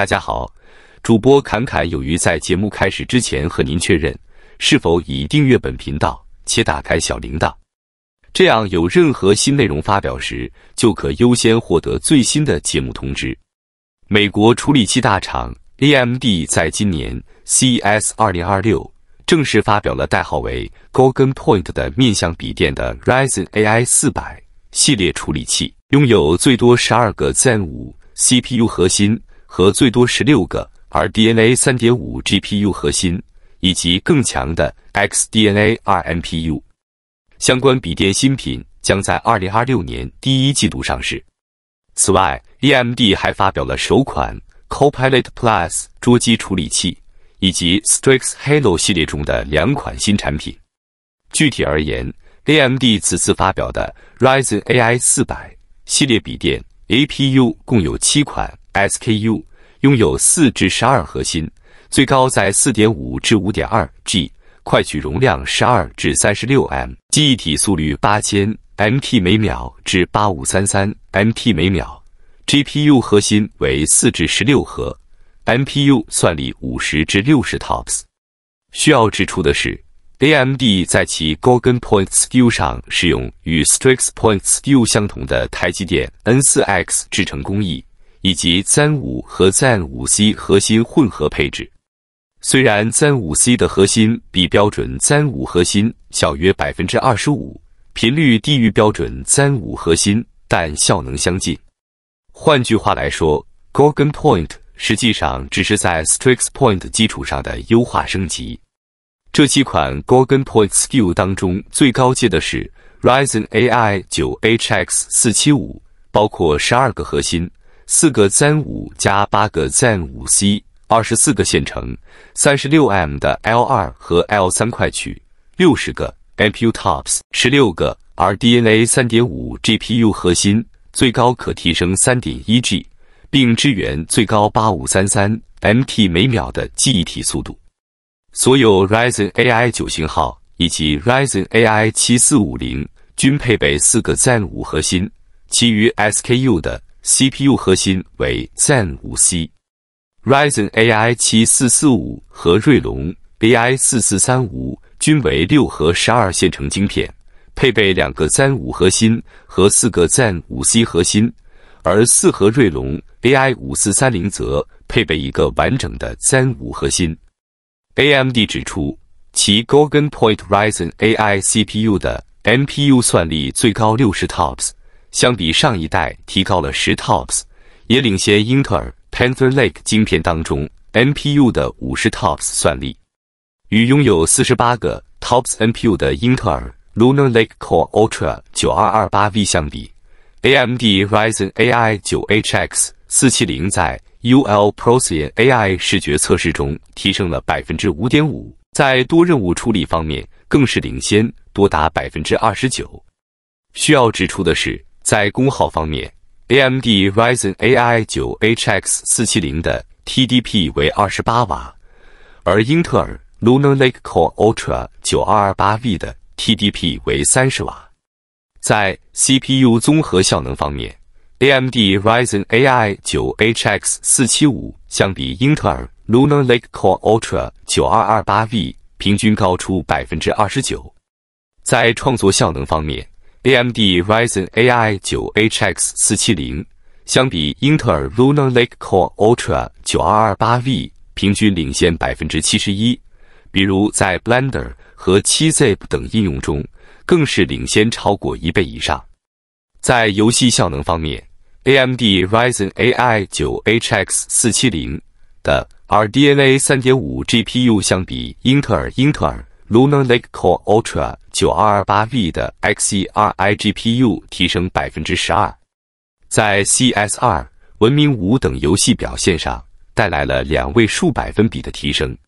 大家好，主播侃侃有余在节目开始之前和您确认，是否已订阅本频道且打开小铃铛？这样有任何新内容发表时，就可优先获得最新的节目通知。美国处理器大厂 AMD 在今年 CES 二零二六正式发表了代号为 Gorgon Point 的面向笔电的 Ryzen AI 四百系列处理器，拥有最多十二个 Zen 五 CPU 核心。和最多十六个 RDNA 3.5 GPU 核心，以及更强的 XDNA 2 MPU，相关笔电新品将在二零二六年第一季度上市。此外，AMD 还发表了首款 Copilot Plus 桌机处理器，以及 Strix Halo 系列中的两款新产品。具体而言，AMD 此次发表的 Ryzen AI 400系列笔电 APU 共有七款 SKU。拥有四至十二核心，最高在四点五至五点二 G，快取容量十二至三十六 M，记忆体速率八千 MT 每秒至八五三三 MT 每秒，GPU 核心为四至十六核，MPU 算力五十至六十 TOPS。需要指出的是，AMD 在其 Gorgon Point SKU 上使用与 Strix Point SKU 相同的台积电 N4X 制程工艺。以及 Zen 5和 Zen 5C 核心混合配置，虽然 Zen 5C 的核心比标准 Zen 5核心小约百分之二十五，频率低于标准 Zen 5核心，但效能相近。换句话来说，Gorgon Point 实际上只是在 Strix Point 基础上的优化升级。这七款 Gorgon Point SKU 当中最高阶的是 Ryzen AI 9HX475，包括十二个核心。四个 Zen 五加八个 Zen 五 C，二十四个线程，三十六 M 的 L 二和 L 三快取，六十个 m p u TOPS，十六个 RDNA 三点五 GPU 核心，最高可提升三点一 G，并支援最高八五三三 MT 每秒的记忆体速度。所有 Ryzen AI 九型号以及 Ryzen AI 七四五零均配备四个 Zen 五核心，其余 SKU 的。CPU 核心为 Zen 五 C，Ryzen AI 七四四五和锐龙 AI 四四三五均为六核十二线程晶片，配备两个 Zen 五核心和四个 Zen 五 C 核心，而四核锐龙 AI 五四三零则配备一个完整的 Zen 五核心。AMD 指出，其 Gorgon Point Ryzen AI CPU 的 MPU 算力最高六十 TOPS。相比上一代提高了十 TOPS，也领先英特尔 Panther Lake 芯片当中 NPU 的五十 TOPS 算力。与拥有四十八个 TOPS NPU 的英特尔 Lunar Lake Core Ultra 九二二八 V 相比，AMD Ryzen AI 九 HX 四七零在 UL p r o c e o n AI 视觉测试中提升了百分之五点五，在多任务处理方面更是领先多达百分之二十九。需要指出的是。在功耗方面，AMD Ryzen AI 9HX 470的 TDP 为28瓦，而英特尔 Lunar Lake Core Ultra 9 2 2 8 V 的 TDP 为30瓦。在 CPU 综合效能方面，AMD Ryzen AI 9HX 475相比英特尔 Lunar Lake Core Ultra 9 2 2 8 V 平均高出29%。在创作效能方面，AMD Ryzen AI 9HX 470相比英特尔 Lunar Lake Core Ultra 9228V 平均领先百分之七十一，比如在 Blender 和 7Zip 等应用中，更是领先超过一倍以上。在游戏效能方面，AMD Ryzen AI 9HX 470的 RDNA 3.5 GPU 相比英特尔英特尔。Lunar Lake Core Ultra 9228V 的 x e r i GPU 提升百分之十二，在 CS2、文明五等游戏表现上带来了两位数百分比的提升。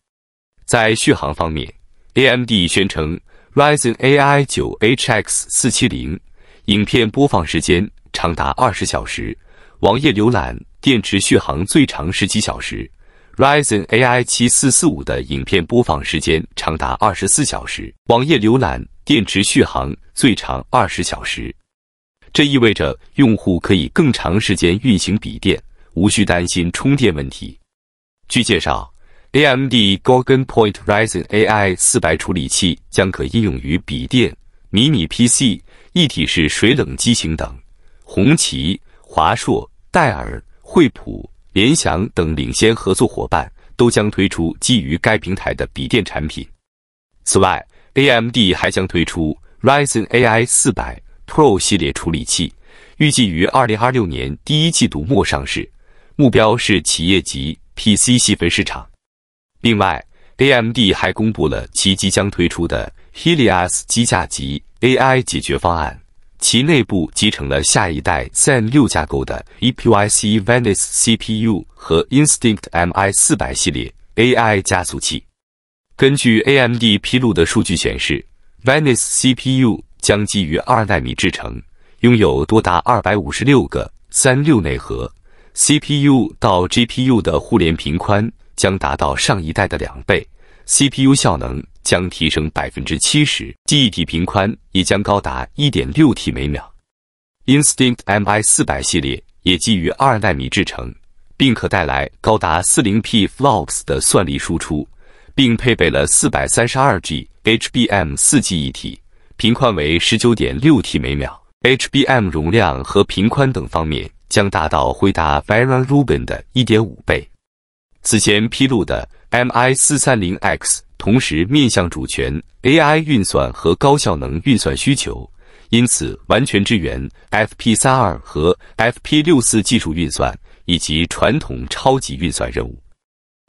在续航方面，AMD 宣称 Ryzen AI9HX470 影片播放时间长达二十小时，网页浏览电池续航最长十几小时。r i s e n AI 七四四五的影片播放时间长达二十四小时，网页浏览电池续航最长二十小时，这意味着用户可以更长时间运行笔电，无需担心充电问题。据介绍，AMD Gorgon Point r i s e n AI 四百处理器将可应用于笔电、迷你 PC、一体式水冷机型等。红旗、华硕、戴尔、惠普。联想等领先合作伙伴都将推出基于该平台的笔电产品。此外，AMD 还将推出 Ryzen AI 400 Pro 系列处理器，预计于2026年第一季度末上市，目标是企业级 PC 细分市场。另外，AMD 还公布了其即将推出的 HeliOS 机架级 AI 解决方案。其内部集成了下一代 Zen 六架构的 EPYC Venice CPU 和 Instinct MI 四百系列 AI 加速器。根据 AMD 披露的数据显示，Venice CPU 将基于二纳米制程，拥有多达二百五十六个三六内核。CPU 到 GPU 的互联频宽将达到上一代的两倍，CPU 效能。将提升百分之七十，记忆体频宽也将高达一点六 T 每秒。Instinct MI 四百系列也基于二纳米制程，并可带来高达四零 P f l o x s 的算力输出，并配备了四百三十二 G HBM 四记忆体，频宽为十九点六 T 每秒，HBM 容量和频宽等方面将达到回答 v e r a Rubin 的一点五倍。此前披露的。MI 四三零 X 同时面向主权 AI 运算和高效能运算需求，因此完全支援 FP 三二和 FP 六四技术运算以及传统超级运算任务。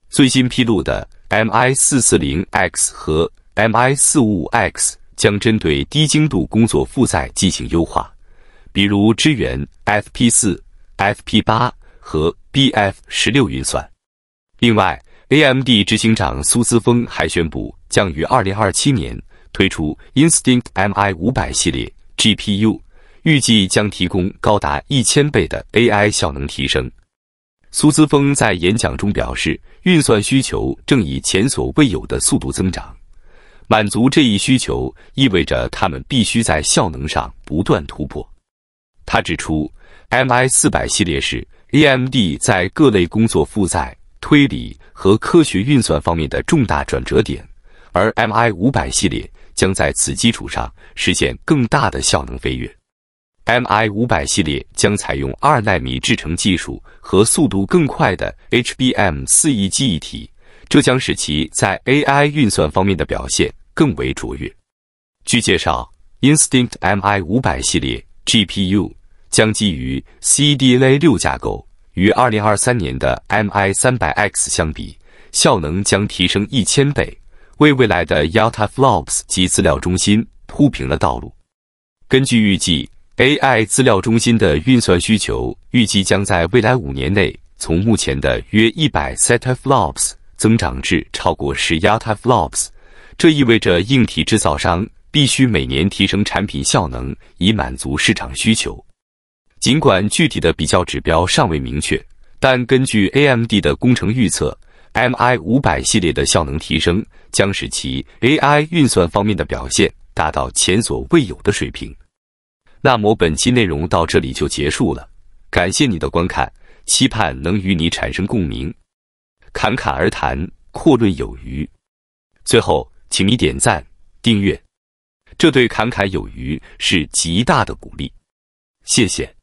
最新披露的 MI 四四零 X 和 MI 四五五 X 将针对低精度工作负载进行优化，比如支援 FP 四、FP 八和 BF 十六运算。另外，AMD 执行长苏姿峰还宣布，将于二零二七年推出 Instinct MI 五百系列 GPU，预计将提供高达一千倍的 AI 效能提升。苏姿峰在演讲中表示，运算需求正以前所未有的速度增长，满足这一需求意味着他们必须在效能上不断突破。他指出，MI 四百系列是 AMD 在各类工作负载。推理和科学运算方面的重大转折点，而 MI 五百系列将在此基础上实现更大的效能飞跃。MI 五百系列将采用二纳米制程技术和速度更快的 HBM 四 E 记忆体，这将使其在 AI 运算方面的表现更为卓越。据介绍，Instinct MI 五百系列 GPU 将基于 CDA n 六架构。与2023年的 Mi300X 相比，效能将提升一千倍，为未来的 y a t t a f l o p s 及资料中心铺平了道路。根据预计，AI 资料中心的运算需求预计将在未来五年内从目前的约100 y e t o a f l o p s 增长至超过10 y a t a f l o p s 这意味着硬体制造商必须每年提升产品效能，以满足市场需求。尽管具体的比较指标尚未明确，但根据 AMD 的工程预测，MI 五百系列的效能提升将使其 AI 运算方面的表现达到前所未有的水平。那么本期内容到这里就结束了，感谢你的观看，期盼能与你产生共鸣。侃侃而谈，阔论有余。最后，请你点赞、订阅，这对侃侃有余是极大的鼓励。谢谢。